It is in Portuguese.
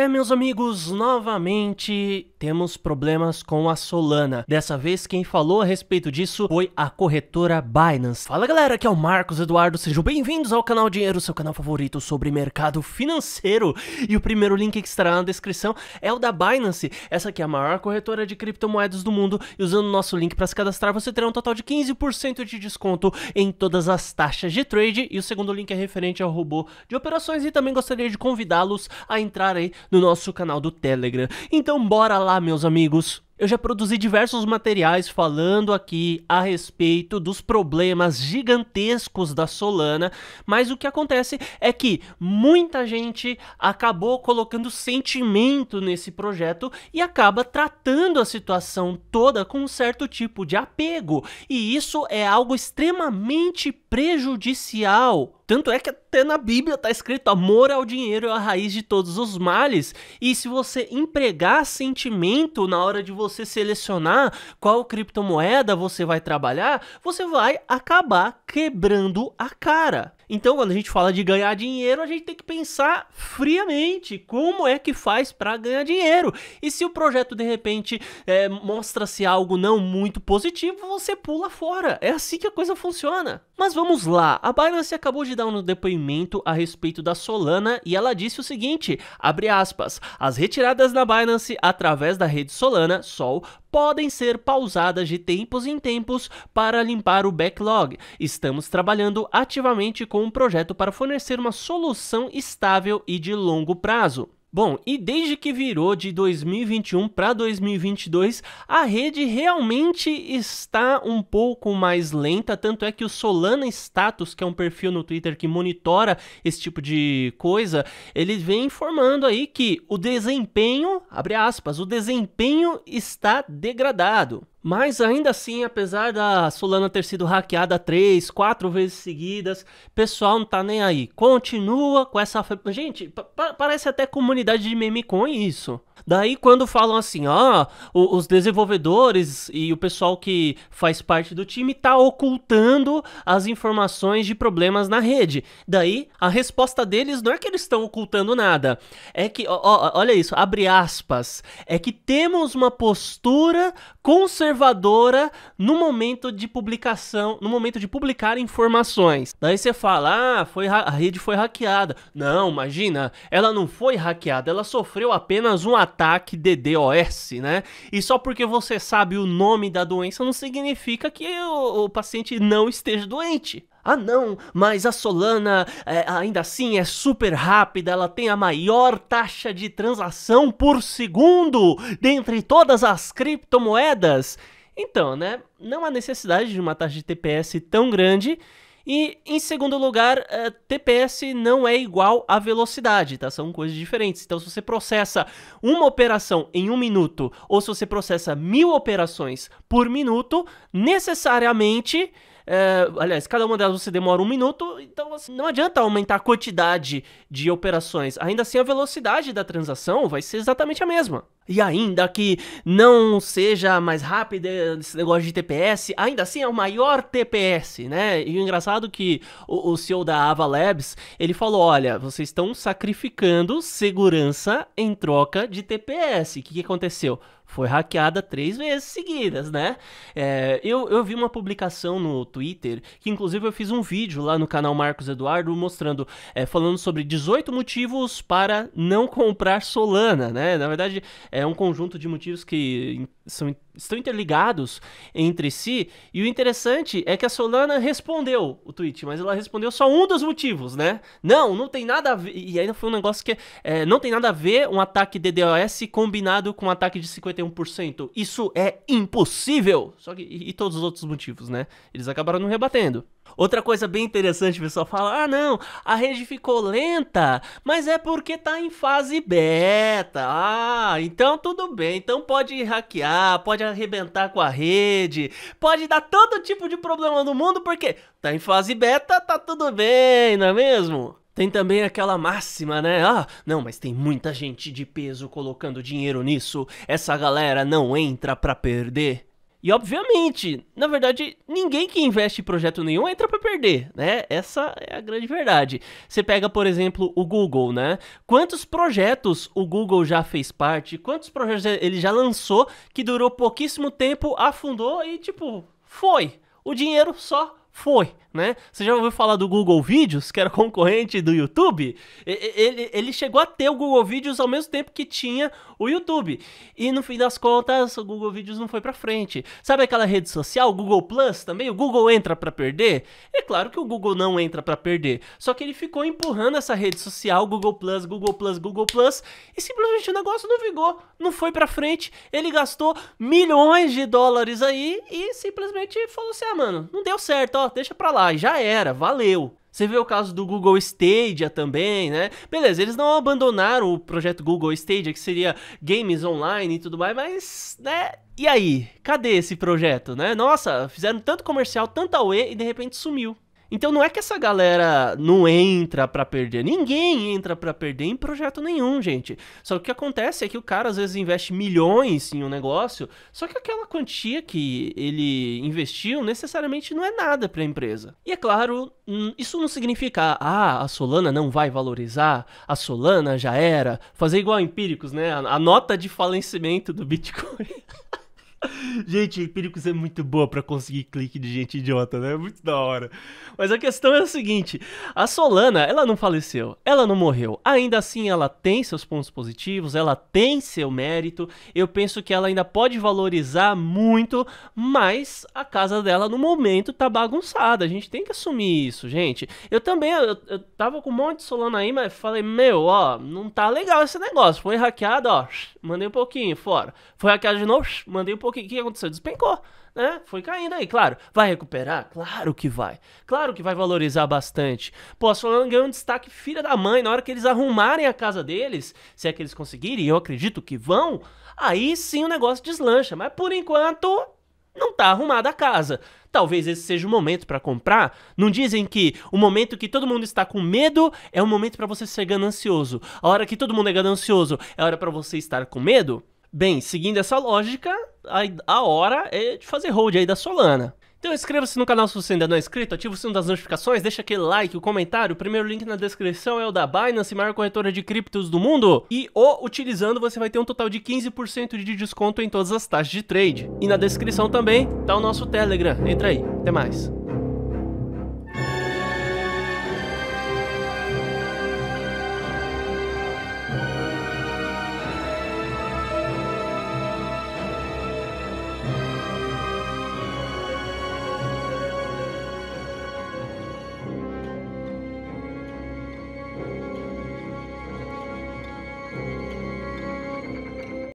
É, meus amigos, novamente temos problemas com a Solana. Dessa vez, quem falou a respeito disso foi a corretora Binance. Fala galera, aqui é o Marcos Eduardo, sejam bem-vindos ao canal Dinheiro, seu canal favorito sobre mercado financeiro. E o primeiro link que estará na descrição é o da Binance. Essa aqui é a maior corretora de criptomoedas do mundo. E usando o nosso link para se cadastrar, você terá um total de 15% de desconto em todas as taxas de trade. E o segundo link é referente ao robô de operações. E também gostaria de convidá-los a entrar aí no nosso canal do Telegram. Então, bora lá Olá, meus amigos! Eu já produzi diversos materiais falando aqui a respeito dos problemas gigantescos da Solana, mas o que acontece é que muita gente acabou colocando sentimento nesse projeto e acaba tratando a situação toda com um certo tipo de apego, e isso é algo extremamente prejudicial tanto é que até na Bíblia está escrito: amor ao dinheiro é a raiz de todos os males. E se você empregar sentimento na hora de você selecionar qual criptomoeda você vai trabalhar, você vai acabar quebrando a cara. Então, quando a gente fala de ganhar dinheiro, a gente tem que pensar friamente como é que faz para ganhar dinheiro. E se o projeto de repente é, mostra-se algo não muito positivo, você pula fora. É assim que a coisa funciona. Mas vamos lá. A Binance acabou de dar um depoimento a respeito da Solana e ela disse o seguinte: abre aspas, as retiradas na Binance através da rede Solana Sol podem ser pausadas de tempos em tempos para limpar o backlog. Estamos trabalhando ativamente com o um projeto para fornecer uma solução estável e de longo prazo. Bom, e desde que virou de 2021 para 2022, a rede realmente está um pouco mais lenta, tanto é que o Solana Status, que é um perfil no Twitter que monitora esse tipo de coisa, ele vem informando aí que o desempenho, abre aspas, o desempenho está degradado. Mas ainda assim, apesar da Solana ter sido hackeada três, quatro vezes seguidas, pessoal não tá nem aí. Continua com essa. Gente, parece até comunidade de meme com isso. Daí quando falam assim, ah, os desenvolvedores e o pessoal que faz parte do time tá ocultando as informações de problemas na rede. Daí a resposta deles não é que eles estão ocultando nada, é que, ó, ó, olha isso, abre aspas, é que temos uma postura conservadora no momento de publicação, no momento de publicar informações. Daí você fala, ah, foi a rede foi hackeada. Não, imagina, ela não foi hackeada, ela sofreu apenas um ataque ataque DDoS, né? E só porque você sabe o nome da doença não significa que o, o paciente não esteja doente. Ah, não, mas a Solana é, ainda assim é super rápida, ela tem a maior taxa de transação por segundo dentre todas as criptomoedas. Então, né? Não há necessidade de uma taxa de TPS tão grande e em segundo lugar, uh, eh, TPS não é igual a velocidade, tá? São coisas diferentes. Então, se você processa uma operação em um minuto ou se você processa mil operações por minuto, necessariamente é, aliás, cada uma delas você demora um minuto, então assim, não adianta aumentar a quantidade de operações. Ainda assim, a velocidade da transação vai ser exatamente a mesma. E ainda que não seja mais rápida esse negócio de TPS, ainda assim é o maior TPS, né? E o engraçado é que o, o CEO da Ava Labs, ele falou, olha, vocês estão sacrificando segurança em troca de TPS. O que, que aconteceu? foi hackeada três vezes seguidas, né? É, eu, eu vi uma publicação no Twitter, que inclusive eu fiz um vídeo lá no canal Marcos Eduardo mostrando, é, falando sobre 18 motivos para não comprar Solana, né? Na verdade, é um conjunto de motivos que são estão interligados entre si. E o interessante é que a Solana respondeu o tweet, mas ela respondeu só um dos motivos, né? Não, não tem nada a ver. E ainda foi um negócio que é, não tem nada a ver um ataque DDoS combinado com um ataque de 51%. Isso é impossível! Só que e, e todos os outros motivos, né? Eles acabaram não rebatendo. Outra coisa bem interessante, o pessoal fala: ah, não, a rede ficou lenta, mas é porque tá em fase beta. Ah, então tudo bem, então pode hackear, pode arrebentar com a rede, pode dar todo tipo de problema no mundo, porque tá em fase beta, tá tudo bem, não é mesmo? Tem também aquela máxima, né? Ah, não, mas tem muita gente de peso colocando dinheiro nisso. Essa galera não entra pra perder. E obviamente, na verdade, ninguém que investe em projeto nenhum entra para perder, né? Essa é a grande verdade. Você pega, por exemplo, o Google, né? Quantos projetos o Google já fez parte? Quantos projetos ele já lançou que durou pouquíssimo tempo, afundou e tipo, foi. O dinheiro só foi, né? Você já ouviu falar do Google Vídeos, que era concorrente do YouTube? Ele, ele chegou a ter o Google Vídeos ao mesmo tempo que tinha o YouTube. E no fim das contas, o Google Vídeos não foi para frente. Sabe aquela rede social, o Google Plus também? O Google entra para perder? É claro que o Google não entra para perder. Só que ele ficou empurrando essa rede social, Google Plus, Google Plus, Google Plus, e simplesmente o negócio não vingou, não foi para frente. Ele gastou milhões de dólares aí e simplesmente falou assim: "Ah, mano, não deu certo, ó, deixa pra lá, já era, valeu. Você vê o caso do Google Stadia também, né? Beleza, eles não abandonaram o projeto Google Stadia, que seria games online e tudo mais, mas, né? E aí? Cadê esse projeto, né? Nossa, fizeram tanto comercial, tanta UE e de repente sumiu. Então não é que essa galera não entra para perder. Ninguém entra para perder em projeto nenhum, gente. Só que o que acontece é que o cara às vezes investe milhões em um negócio, só que aquela quantia que ele investiu necessariamente não é nada para a empresa. E é claro, hum, isso não significa ah, a Solana não vai valorizar, a Solana já era, fazer igual a Empíricos, né? A nota de falecimento do Bitcoin. Gente, Empíricos é muito boa para conseguir clique de gente idiota, né? É muito da hora. Mas a questão é a seguinte: a Solana, ela não faleceu, ela não morreu. Ainda assim, ela tem seus pontos positivos, ela tem seu mérito. Eu penso que ela ainda pode valorizar muito, mas a casa dela no momento tá bagunçada. A gente tem que assumir isso, gente. Eu também, eu, eu tava com um monte de Solana aí, mas falei, meu, ó, não tá legal esse negócio. Foi hackeado, ó, mandei um pouquinho fora. Foi hackeado de novo, mandei um pouquinho. O que aconteceu? Despencou, né? Foi caindo aí, claro. Vai recuperar? Claro que vai. Claro que vai valorizar bastante. Pô, a Solana ganhou um destaque filha da mãe. Na hora que eles arrumarem a casa deles, se é que eles conseguirem, eu acredito que vão, aí sim o negócio deslancha. Mas por enquanto, não tá arrumada a casa. Talvez esse seja o momento para comprar. Não dizem que o momento que todo mundo está com medo é o momento para você ser ganancioso. A hora que todo mundo é ganancioso é a hora para você estar com medo? Bem, seguindo essa lógica, a, hora é de fazer hold aí da Solana. Então inscreva-se no canal se você ainda não é inscrito, ative o sino das notificações, deixa aquele like, o comentário, o primeiro link na descrição é o da Binance, maior corretora de criptos do mundo. E o utilizando você vai ter um total de 15% de desconto em todas as taxas de trade. E na descrição também tá o nosso Telegram, entra aí, até mais.